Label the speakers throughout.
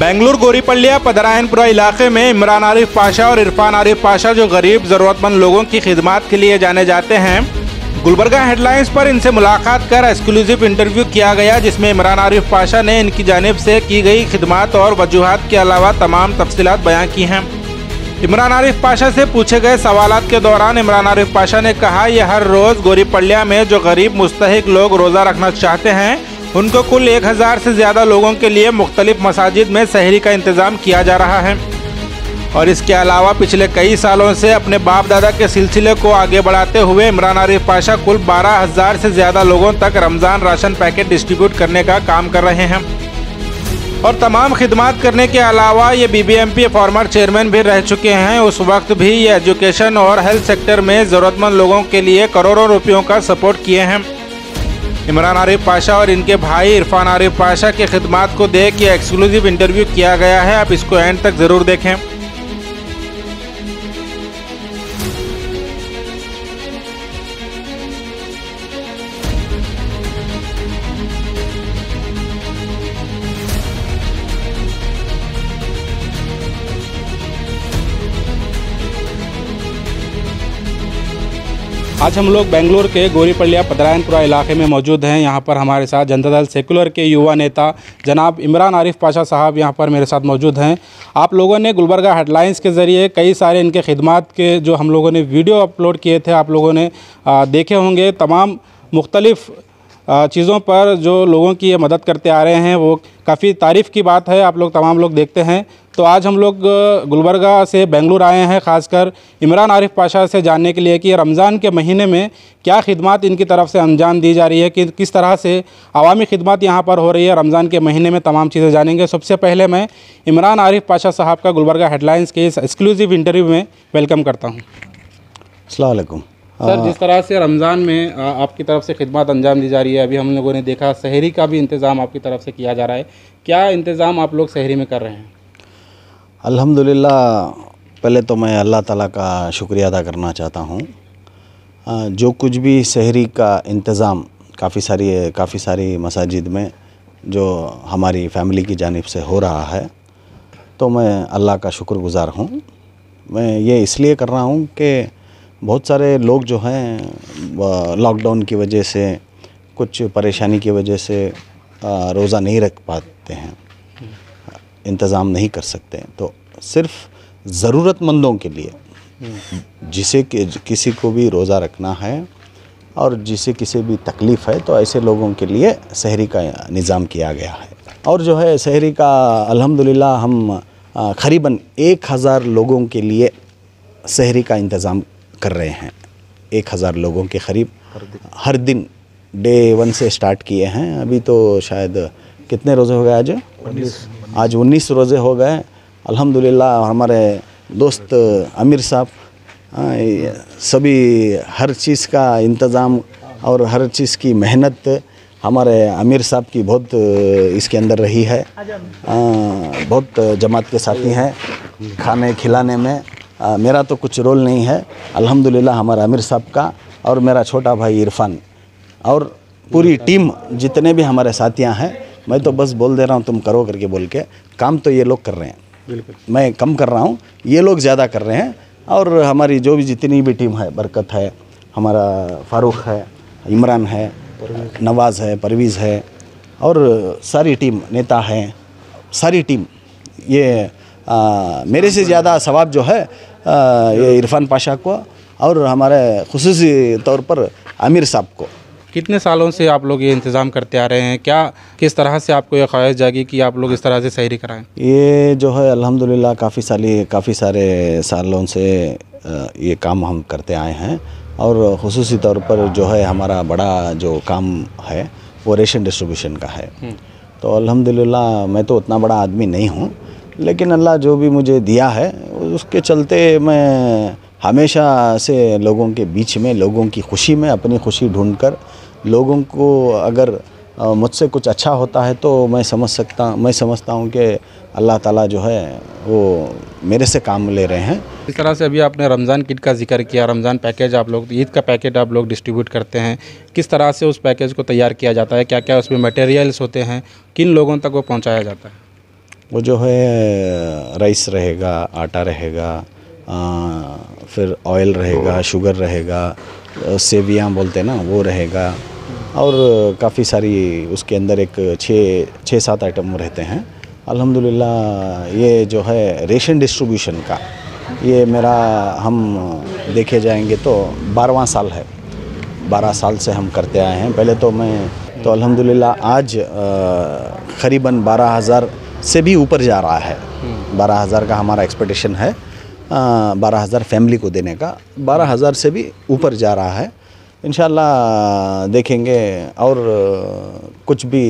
Speaker 1: बेंगलुरु गोरीपल्लिया पदरायनपुरा इलाके में इमरान आरिफ पाशा और इरफान आरिफ पाशा जो गरीब ज़रूरतमंद लोगों की खिदमत के लिए जाने जाते हैं गुलबर्गा हेडलाइंस पर इनसे मुलाकात कर एक्सक्लूसिव इंटरव्यू किया गया जिसमें इमरान आरिफ पाशा ने इनकी जानब से की गई खिदमत और वजूहत के अलावा तमाम तफसीत बयां की हैं इमरान आरिफ पाशा से पूछे गए सवाल के दौरान इमरान आरिफ पाशा ने कहा यह हर रोज़ गोरीपल्लिया में जो गरीब मुस्तक लोग रोज़ा रखना चाहते हैं उनको कुल एक हज़ार से ज़्यादा लोगों के लिए मुख्तलिफ मसाजिद में सहरी का इंतज़ाम किया जा रहा है और इसके अलावा पिछले कई सालों से अपने बाप दादा के सिलसिले को आगे बढ़ाते हुए इमरान आरिफ पाशा कुल बारह हज़ार से ज़्यादा लोगों तक रमज़ान राशन पैकेट डिस्ट्रीब्यूट करने का काम कर रहे हैं और तमाम खिदमत करने के अलावा ये B B M P former chairman भी रह चुके हैं उस वक्त भी ये एजुकेशन और हेल्थ सेक्टर में ज़रूरतमंद लोगों के लिए करोड़ों रुपयों का सपोर्ट किए हैं इमरान आरिफ पाशा और इनके भाई इरफान आरिफ पाशा की खिदमत को देख यह एक्सक्लूसिव इंटरव्यू किया गया है आप इसको एंड तक ज़रूर देखें आज हम लोग बेंगलोर के गोरीपल्लिया पदरायनपुरा इलाके में मौजूद हैं यहाँ पर हमारे साथ जनता दल सेकुलर के युवा नेता जनाब इमरान आरिफ पाशा साहब यहाँ पर मेरे साथ मौजूद हैं आप लोगों ने गुलबर्गा हेडलाइंस के ज़रिए कई सारे इनके खिदमत के जो हम लोगों ने वीडियो अपलोड किए थे आप लोगों ने देखे होंगे तमाम मुख्तलफ चीज़ों पर जो लोगों की ये मदद करते आ रहे हैं वो काफ़ी तारीफ़ की बात है आप लोग तमाम लोग देखते हैं तो आज हम लोग गुलबर्गा से बेंगलुरु आए हैं ख़ासकर इमरान आरिफ पाशा से जानने के लिए कि रमज़ान के महीने में क्या खिदमत इनकी तरफ से अंजाम दी जा रही है कि किस तरह से अवामी खिदमत यहाँ पर हो रही है रमज़ान के महीने में तमाम चीज़ें जानेंगे सबसे पहले मैं इमरान आरिफ पाशा साहब का गुलबर्गा हेडलाइंस के इस एक्सक्लूसिव इंटरव्यू में वेलकम करता हूँ अलकुम सर हाँ। जिस तरह से रमज़ान में आपकी तरफ से खिदमत अंजाम दी जा रही है अभी हम लोगों ने देखा शहरी का भी इंतज़ाम आपकी तरफ से किया जा रहा है क्या इंतज़ाम आप लोग शहरी में कर रहे हैं
Speaker 2: अल्हम्दुलिल्लाह पहले तो मैं अल्लाह ताला का शुक्रिया अदा करना चाहता हूँ जो कुछ भी शहरी का इंतज़ाम काफ़ी सारी काफ़ी सारी मसाजिद में जो हमारी फैमिली की जानब से हो रहा है तो मैं अल्लाह का शुक्रगुज़ार हूँ मैं ये इसलिए कर रहा हूँ कि बहुत सारे लोग जो हैं लॉकडाउन की वजह से कुछ परेशानी की वजह से रोज़ा नहीं रख पाते हैं इंतज़ाम नहीं कर सकते हैं तो सिर्फ ज़रूरतमंदों के लिए जिसे कि, किसी को भी रोज़ा रखना है और जिसे किसी भी तकलीफ़ है तो ऐसे लोगों के लिए शहरी का निज़ाम किया गया है और जो है शहरी का अल्हम्दुलिल्लाह हम करीबन एक हज़ार लोगों के लिए शहरी का इंतज़ाम कर रहे हैं एक हज़ार लोगों के करीब हर दिन, डे वन से स्टार्ट किए हैं अभी तो शायद कितने रोज़े हो गए आज आज उन्नीस रोज़े हो गए अल्हम्दुलिल्लाह हमारे दोस्त आमिर साहब हाँ, सभी हर चीज़ का इंतज़ाम और हर चीज़ की मेहनत हमारे आमिर साहब की बहुत इसके अंदर रही है आ, हाँ, बहुत जमात के साथी हैं खाने खिलाने में आ, मेरा तो कुछ रोल नहीं है अल्हम्दुलिल्लाह हमारा आमिर साहब का और मेरा छोटा भाई इरफान और पूरी टीम जितने भी हमारे साथियाँ हैं मैं तो बस बोल दे रहा हूँ तुम करो करके बोल के काम तो ये लोग कर रहे हैं मैं कम कर रहा हूँ ये लोग ज़्यादा कर रहे हैं और हमारी जो भी जितनी भी टीम है बरकत है हमारा फारूक है इमरान है नवाज़ है परवीज़ है और सारी टीम नेता है सारी टीम ये आ, मेरे से ज़्यादा सवाब जो है ये इरफान पाशा को और हमारे खसूस तौर पर आमिर साहब को
Speaker 1: कितने सालों से आप लोग ये इंतज़ाम करते आ रहे हैं क्या किस तरह से आपको ये ख्वाहिश जागी कि आप लोग इस तरह से सहरी कराएं
Speaker 2: ये जो है अल्हम्दुलिल्लाह काफ़ी साली काफ़ी सारे सालों से ये काम हम करते आए हैं और खसूस तौर पर जो है हमारा बड़ा जो काम है वो रेशन डिस्ट्रीब्यूशन का है हम्म। तो अलहमदिल्ला मैं तो उतना बड़ा आदमी नहीं हूँ लेकिन अल्लाह जो भी मुझे दिया है उसके चलते मैं हमेशा से लोगों के बीच में लोगों की खुशी में अपनी खुशी ढूंढकर कर लोगों को अगर मुझसे कुछ अच्छा होता है तो मैं समझ सकता मैं समझता हूँ कि अल्लाह ताला जो है वो मेरे से काम ले रहे हैं
Speaker 1: इस तरह से अभी आपने रमज़ान किट का जिक्र किया रमज़ान पैकेज आप लोग ईद का पैकेज आप लोग डिस्ट्रीब्यूट करते हैं किस तरह से उस पैकेज को तैयार किया जाता है क्या क्या उसमें मटेरियल्स होते हैं किन लोगों तक वो पहुँचाया जाता है
Speaker 2: वो जो है राइस रहेगा आटा रहेगा फिर ऑयल रहेगा शुगर रहेगा सेवियाँ बोलते हैं ना वो रहेगा और काफ़ी सारी उसके अंदर एक छः छः सात आइटम रहते हैं अल्हम्दुलिल्लाह ये जो है रेशन डिस्ट्रीब्यूशन का ये मेरा हम देखे जाएंगे तो बारहवा साल है बारह साल से हम करते आए हैं पहले तो मैं तो अल्हम्दुलिल्लाह आज करीबन बारह हज़ार से भी ऊपर जा रहा है हम्म। बारह हज़ार का हमारा एक्सपेक्टेशन है बारह हज़ार फैमिली को देने का बारह हज़ार से भी ऊपर जा रहा है इन देखेंगे और कुछ भी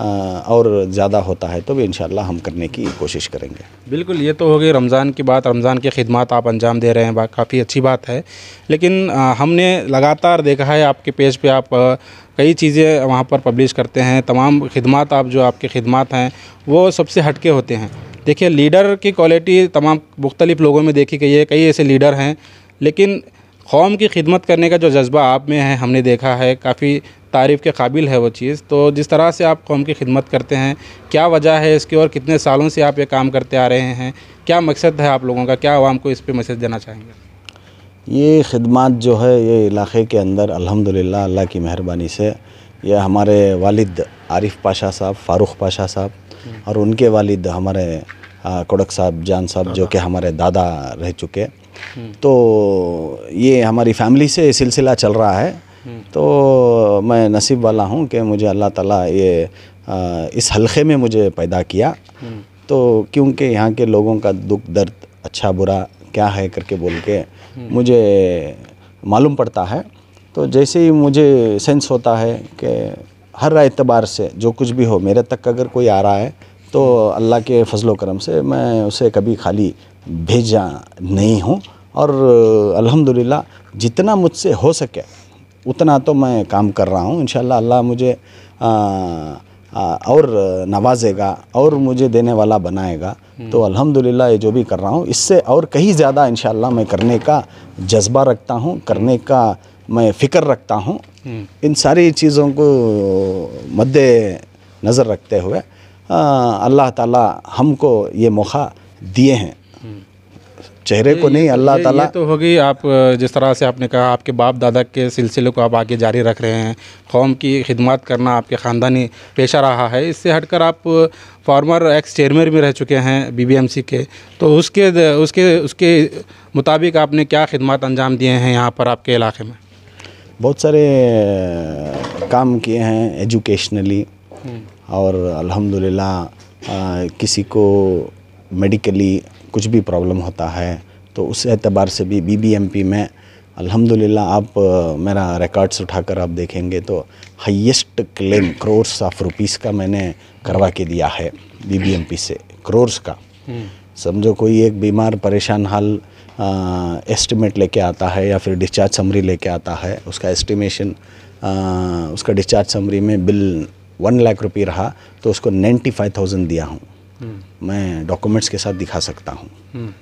Speaker 2: और ज़्यादा होता है तो भी इन हम करने की कोशिश करेंगे
Speaker 1: बिल्कुल ये तो हो गई रमज़ान की बात रमज़ान की खिदमत आप अंजाम दे रहे हैं काफ़ी अच्छी बात है लेकिन हमने लगातार देखा है आपके पेज पे आप कई चीज़ें वहाँ पर पब्लिश करते हैं तमाम खिदमत आप जो आपके खिदमत हैं वो सबसे हटके होते हैं देखिए लीडर की क्वालिटी तमाम मुख्तलिफ़ लोगों में देखी गई है कई ऐसे लीडर हैं लेकिन कौम की खिदमत करने का जो जज्बा आप में है हमने देखा है काफ़ी तारीफ़ के काबिल है वो चीज़ तो जिस तरह से आप कौम की खिदमत करते हैं क्या वजह है इसकी और कितने सालों से आप ये काम करते आ रहे हैं क्या मकसद है आप लोगों का क्या आवाम को इस पर मैसेज देना चाहेंगे
Speaker 2: ये खिदमत जो है ये इलाके के अंदर अल्हम्दुलिल्लाह अल्लाह की मेहरबानी से यह हमारे वालिद आरिफ पाशा साहब फ़ारूक पाशा साहब हम्म। और उनके वालिद हमारे कोडक साहब जान साहब जो कि हमारे दादा रह चुके तो ये हमारी फैमिली से सिलसिला चल रहा है तो मैं नसीब वाला हूँ कि मुझे अल्लाह ताला ये इस हलक़े में मुझे पैदा किया तो क्योंकि यहाँ के लोगों का दुख दर्द अच्छा बुरा क्या है करके बोल के मुझे मालूम पड़ता है तो जैसे ही मुझे सेंस होता है कि हर एतबार से जो कुछ भी हो मेरे तक अगर कोई आ रहा है तो अल्लाह के फजलो करम से मैं उसे कभी खाली भेजा नहीं हूँ और अल्हम्दुलिल्लाह जितना मुझसे हो सके उतना तो मैं काम कर रहा हूँ इन अल्लाह मुझे आ, आ, और नवाजेगा और मुझे देने वाला बनाएगा हम्म। तो अल्हम्दुलिल्लाह ये जो भी कर रहा हूँ इससे और कहीं ज़्यादा इन मैं करने का जज्बा रखता हूँ करने का मैं फ़िक्र रखता हूँ हम्म। इन सारी चीज़ों को मद्द नज़र रखते हुए अल्लाह ताला हमको ये मौका दिए हैं चेहरे को तो नहीं अल्लाह ताला
Speaker 1: तो होगी आप जिस तरह से आपने कहा आपके बाप दादा के सिलसिले को आप आगे जारी रख रहे हैं कौम की खिदमत करना आपके ख़ानदानी पेशा रहा है इससे हटकर आप फार्मर एक्स चेयरमैन भी रह चुके हैं बीबीएमसी के तो उसके उसके उसके मुताबिक आपने क्या खिदमत अंजाम दिए हैं यहाँ पर आपके इलाके में
Speaker 2: बहुत सारे काम किए हैं एजुकेशनली हम्म। और अलहमदिल्ला किसी को मेडिकली कुछ भी प्रॉब्लम होता है तो उस एतबार से भी बीबीएमपी में अल्हम्दुलिल्लाह आप मेरा रिकॉर्ड्स उठाकर आप देखेंगे तो highest claim crores of rupees का मैंने करवा के दिया है बीबीएमपी से करोड़ का हम्म। समझो कोई एक बीमार परेशान हाल एस्टिमेट लेके आता है या फिर डिस्चार्ज समरी लेके आता है उसका एस्टिमेशन उसका डिस्चार्ज समरी में बिल वन लाख रुपये रहा तो उसको नाइन्टी फाइव थाउजेंड दिया हूँ मैं डॉक्यूमेंट्स के साथ दिखा सकता हूँ हम्म।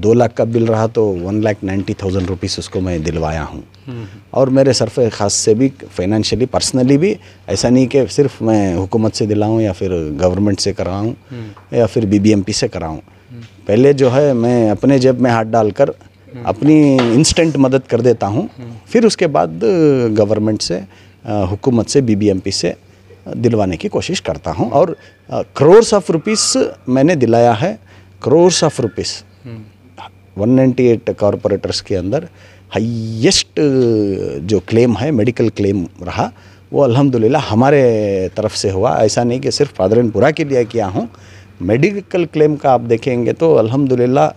Speaker 2: दो लाख का बिल रहा तो one lakh ninety thousand rupees उसको मैं दिलवाया हूँ हम्म। और मेरे सरफ ख़ास से भी फाइनेंशियली पर्सनली भी ऐसा नहीं कि सिर्फ मैं हुकूमत से दिलाऊँ या फिर गवर्नमेंट से कराऊँ हम्म। या फिर बीबीएमपी से कराऊँ पहले जो है मैं अपने जेब में हाथ डालकर अपनी इंस्टेंट मदद कर देता हूँ फिर उसके बाद गवर्नमेंट से हुकूमत से बीबीएमपी से दिलवाने की कोशिश करता हूँ और करोड़ ऑफ रुपीस मैंने दिलाया है करोड़ ऑफ रुपीस 198 कॉरपोरेटर्स के अंदर हाईएस्ट जो क्लेम है मेडिकल क्लेम रहा वो अल्हम्दुलिल्लाह हमारे तरफ से हुआ ऐसा नहीं कि सिर्फ फादरनपुरा के लिए किया हूँ मेडिकल क्लेम का आप देखेंगे तो अल्हम्दुलिल्लाह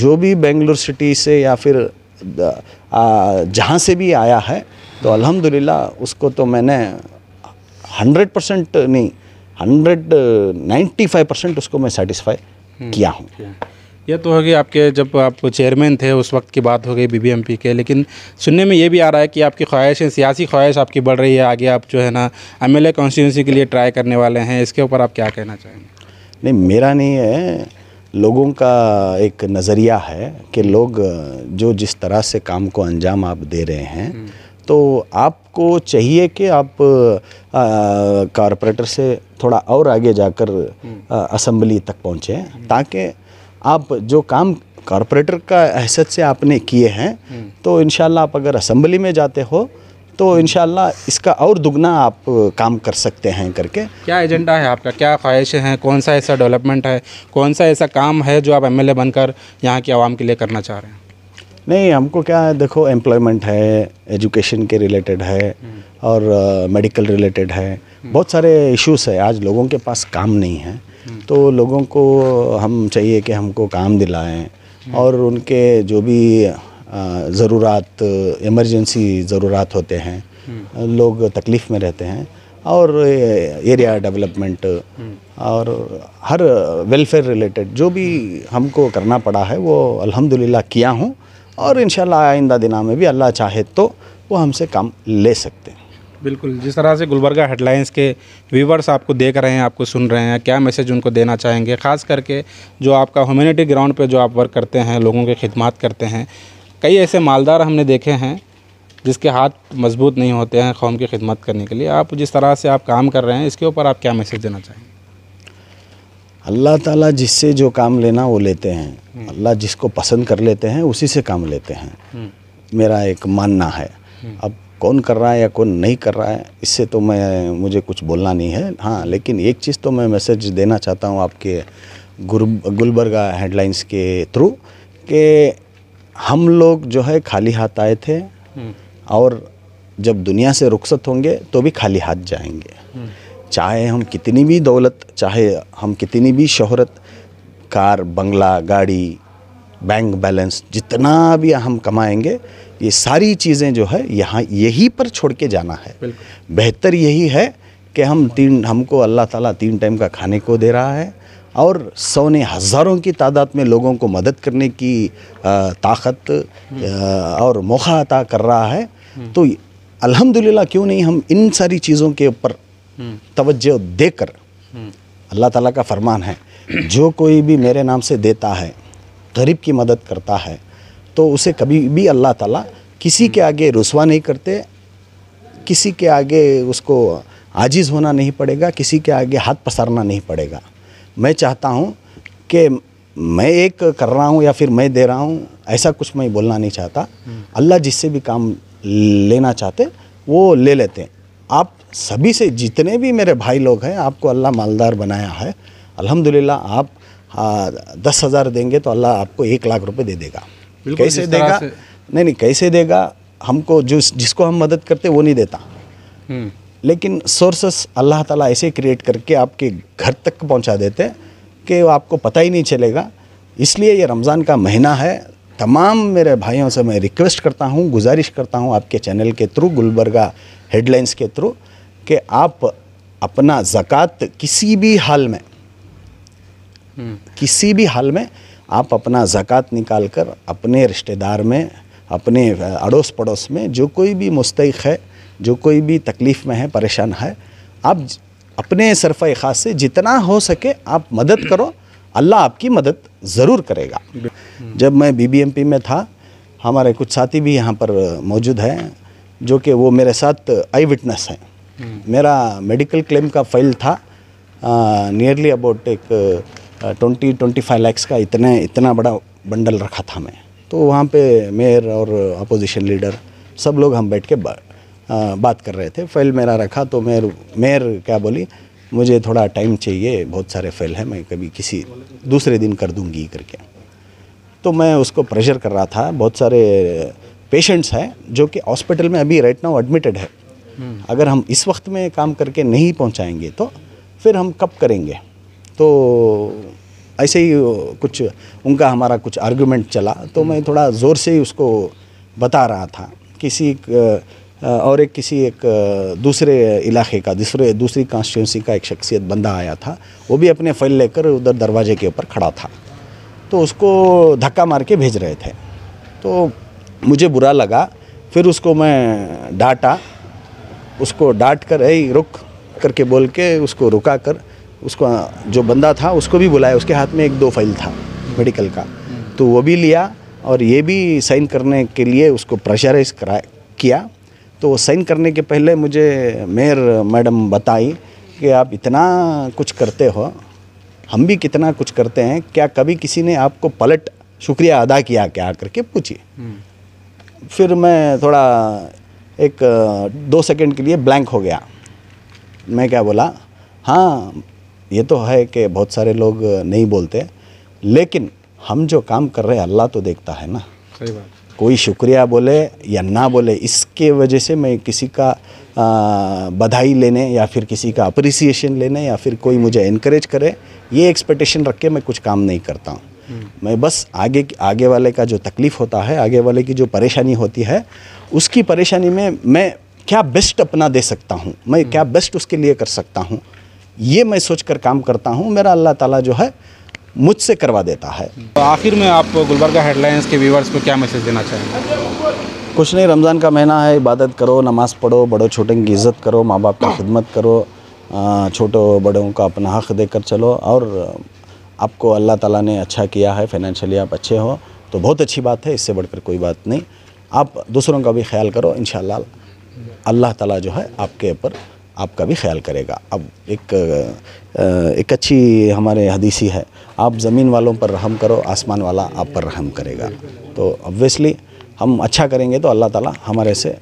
Speaker 2: जो भी बेंगलुरु सिटी से या फिर जहाँ से भी आया है तो अल्हम्दुलिल्लाह उसको तो मैंने हंड्रेड परसेंट नहीं हंड्रेड नाइन्टी फाइव परसेंट उसको मैं सेटिस्फाई हम्म, किया हूँ
Speaker 1: यह तो होगी आपके जब आप चेयरमैन थे उस वक्त की बात हो गई बीबीएमपी के लेकिन सुनने में ये भी आ रहा है कि आपकी ख्वाहिशें सियासी ख्वाहिश आपकी बढ़ रही है आगे आप जो है ना एम एल कॉन्स्टिट्यूंसी के लिए ट्राई करने वाले हैं इसके ऊपर आप क्या कहना चाहेंगे नहीं
Speaker 2: मेरा नहीं है लोगों का एक नज़रिया है कि लोग जो जिस तरह से काम को अंजाम आप दे रहे हैं हम्म। तो आपको चाहिए कि आप कॉरपोरेटर से थोड़ा और आगे जाकर असम्बली तक पहुँचें ताकि आप जो काम कॉरपोरेटर का हैसियत से आपने किए हैं तो इन आप अगर असम्बली में जाते हो तो इन इसका और दुगना आप काम कर सकते हैं करके
Speaker 1: क्या एजेंडा है आपका क्या ख्वाहिशें हैं कौन सा ऐसा डेवलपमेंट है कौन सा ऐसा काम है जो आप एमएलए बनकर यहाँ की आवाम के लिए करना चाह रहे हैं
Speaker 2: नहीं हमको क्या है देखो एम्प्लॉयमेंट है एजुकेशन के रिलेटेड है हम्म। और मेडिकल uh, रिलेटेड है हम्म। बहुत सारे इश्यूज है आज लोगों के पास काम नहीं है हम्म। तो लोगों को हम चाहिए कि हमको काम दिलाएं और उनके जो भी uh, ज़रूरत इमरजेंसी ज़रूरत होते हैं लोग तकलीफ़ में रहते हैं और एरिया डेवलपमेंट और हर वेलफेयर रिलेटेड जो भी हमको करना पड़ा है वो अल्हम्दुलिल्लाह किया हूँ और इन आइंदा दिना में भी अल्लाह चाहे तो वो हमसे काम ले सकते हैं
Speaker 1: बिल्कुल जिस तरह से गुलबर्गा हेडलाइंस के व्यूवर्स आपको देख रहे हैं आपको सुन रहे हैं क्या मैसेज उनको देना चाहेंगे ख़ास करके जो आपका ह्यूमनिटी ग्राउंड पे जो आप वर्क करते हैं लोगों की खिदमत करते हैं कई ऐसे मालदार हमने देखे हैं जिसके हाथ मजबूत नहीं होते हैं कौम की खिदमत करने के लिए आप जिस तरह से आप काम कर रहे हैं इसके ऊपर आप क्या मैसेज देना चाहेंगे
Speaker 2: अल्लाह ताला जिससे जो काम लेना वो लेते हैं हम्म। अल्लाह जिसको पसंद कर लेते हैं उसी से काम लेते हैं हम्म। मेरा एक मानना है हम्म। अब कौन कर रहा है या कौन नहीं कर रहा है इससे तो मैं मुझे कुछ बोलना नहीं है हाँ लेकिन एक चीज़ तो मैं मैसेज देना चाहता हूँ आपके गुरु गुलबर्गा हेडलाइंस के थ्रू कि हम लोग जो है खाली हाथ आए थे और जब दुनिया से रुखसत होंगे तो भी खाली हाथ जाएंगे चाहे हम कितनी भी दौलत चाहे हम कितनी भी शहरत कार बंगला गाड़ी बैंक बैलेंस जितना भी हम कमाएंगे ये सारी चीज़ें जो है यहाँ यही पर छोड़ के जाना है बेहतर यही है कि हम तीन हमको अल्लाह ताला तीन टाइम का खाने को दे रहा है और सौ ने हज़ारों की तादाद में लोगों को मदद करने की ताकत हम्म। और मौका अता कर रहा है तो अल्हम्दुलिल्लाह क्यों नहीं हम इन सारी चीज़ों के ऊपर तवज्जो देकर अल्लाह ताला का फरमान है जो कोई भी मेरे नाम से देता है गरीब की मदद करता है तो उसे कभी भी अल्लाह ताला किसी के आगे रुसवा नहीं करते किसी के आगे उसको आजिज़ होना नहीं पड़ेगा किसी के आगे हाथ पसारना नहीं पड़ेगा मैं चाहता हूँ कि मैं एक कर रहा हूँ या फिर मैं दे रहा हूँ ऐसा कुछ मैं बोलना नहीं चाहता अल्लाह जिससे भी काम लेना चाहते वो ले लेते हैं आप सभी से जितने भी मेरे भाई लोग हैं आपको अल्लाह मालदार बनाया है अल्हम्दुलिल्लाह आप आ, दस हज़ार देंगे तो अल्लाह आपको एक लाख रुपए दे देगा कैसे देगा नहीं नहीं कैसे देगा हमको जो जिसको हम मदद करते वो नहीं देता हम्म। लेकिन सोर्सेस अल्लाह ताला ऐसे क्रिएट करके आपके घर तक पहुंचा देते कि आपको पता ही नहीं चलेगा इसलिए ये रमज़ान का महीना है तमाम मेरे भाइयों से मैं रिक्वेस्ट करता हूँ गुजारिश करता हूँ आपके चैनल के थ्रू गुलबर्गा हेडलाइंस के थ्रू कि आप अपना ज़क़़त किसी भी हाल में हम्म। किसी भी हाल में आप अपना ज़क़़त निकाल कर अपने रिश्तेदार में अपने अड़ोस पड़ोस में जो कोई भी मुस्तक है जो कोई भी तकलीफ़ में है परेशान है आप अपने सरफ़ ख़ास से जितना हो सके आप मदद करो अल्लाह आपकी मदद ज़रूर करेगा हम्म। जब मैं बीबीएमपी में था हमारे कुछ साथी भी यहाँ पर मौजूद हैं जो कि वो मेरे साथ आई विटनेस हैं मेरा मेडिकल क्लेम का फाइल था नियरली अबाउट एक ट्वेंटी ट्वेंटी फाइव लैक्स का इतने इतना बड़ा बंडल रखा था मैं तो वहाँ पे मेयर और अपोजिशन लीडर सब लोग हम बैठ के बा, आ, बात कर रहे थे फाइल मेरा रखा तो मेयर मेयर क्या बोली मुझे थोड़ा टाइम चाहिए बहुत सारे फाइल हैं मैं कभी किसी दूसरे दिन कर दूंगी करके तो मैं उसको प्रेशर कर रहा था बहुत सारे पेशेंट्स हैं जो कि हॉस्पिटल में अभी राइट नाउ एडमिटेड है अगर हम इस वक्त में काम करके नहीं पहुंचाएंगे तो फिर हम कब करेंगे तो ऐसे ही कुछ उनका हमारा कुछ आर्गूमेंट चला तो मैं थोड़ा ज़ोर से ही उसको बता रहा था किसी और एक किसी एक दूसरे इलाके का दूसरे दूसरी कॉन्स्टिट्यूंसी का एक शख्सियत बंदा आया था वो भी अपने फाइल लेकर उधर दरवाजे के ऊपर खड़ा था तो उसको धक्का मार के भेज रहे थे तो मुझे बुरा लगा फिर उसको मैं डांटा उसको डांट कर ए रुक करके बोल के उसको रुका कर उसको जो बंदा था उसको भी बुलाया उसके हाथ में एक दो फाइल था मेडिकल का हम्म। तो वो भी लिया और ये भी साइन करने के लिए उसको प्रेशराइज करा किया तो वो साइन करने के पहले मुझे मेयर मैडम बताई कि आप इतना कुछ करते हो हम भी कितना कुछ करते हैं क्या कभी किसी ने आपको पलट शुक्रिया अदा किया क्या करके पूछी हम्म। फिर मैं थोड़ा एक दो सेकंड के लिए ब्लैंक हो गया मैं क्या बोला हाँ ये तो है कि बहुत सारे लोग नहीं बोलते लेकिन हम जो काम कर रहे हैं अल्लाह तो देखता है ना सही बात कोई शुक्रिया बोले या ना बोले इसके वजह से मैं किसी का बधाई लेने या फिर किसी का अप्रिसिएशन लेने या फिर कोई मुझे इनक्रेज करे ये एक्सपेक्टेशन रख के मैं कुछ काम नहीं करता हूँ मैं बस आगे आगे वाले का जो तकलीफ़ होता है आगे वाले की जो परेशानी होती है उसकी परेशानी में मैं क्या बेस्ट अपना दे सकता हूँ मैं हम्म। क्या बेस्ट उसके लिए कर सकता हूँ ये मैं सोच कर काम करता हूँ मेरा अल्लाह ताला जो है मुझसे करवा देता है हम्म।
Speaker 1: तो आखिर में आप गुलबर्गा हेडलाइंस के व्यूवर्स को क्या मैसेज देना चाहेंगे
Speaker 2: कुछ नहीं रमज़ान का महीना है इबादत करो नमाज़ पढ़ो बड़ों छोटे की इज़्ज़त करो माँ बाप की खिदमत करो छोटों बड़ों का अपना हक देकर चलो और आपको अल्लाह ताला ने अच्छा किया है फाइनेंशियली आप अच्छे हो तो बहुत अच्छी बात है इससे बढ़कर कोई बात नहीं आप दूसरों का भी ख्याल करो इन अल्लाह ताला जो है आपके ऊपर आपका भी ख्याल करेगा अब एक एक अच्छी हमारे हदीसी है आप ज़मीन वालों पर रहम करो आसमान वाला आप पर रहम करेगा तो ऑब्वियसली हम अच्छा करेंगे तो अल्लाह ताला हमारे से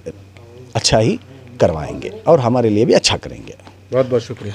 Speaker 2: अच्छा ही करवाएंगे और हमारे लिए भी अच्छा करेंगे
Speaker 1: बहुत बहुत शुक्रिया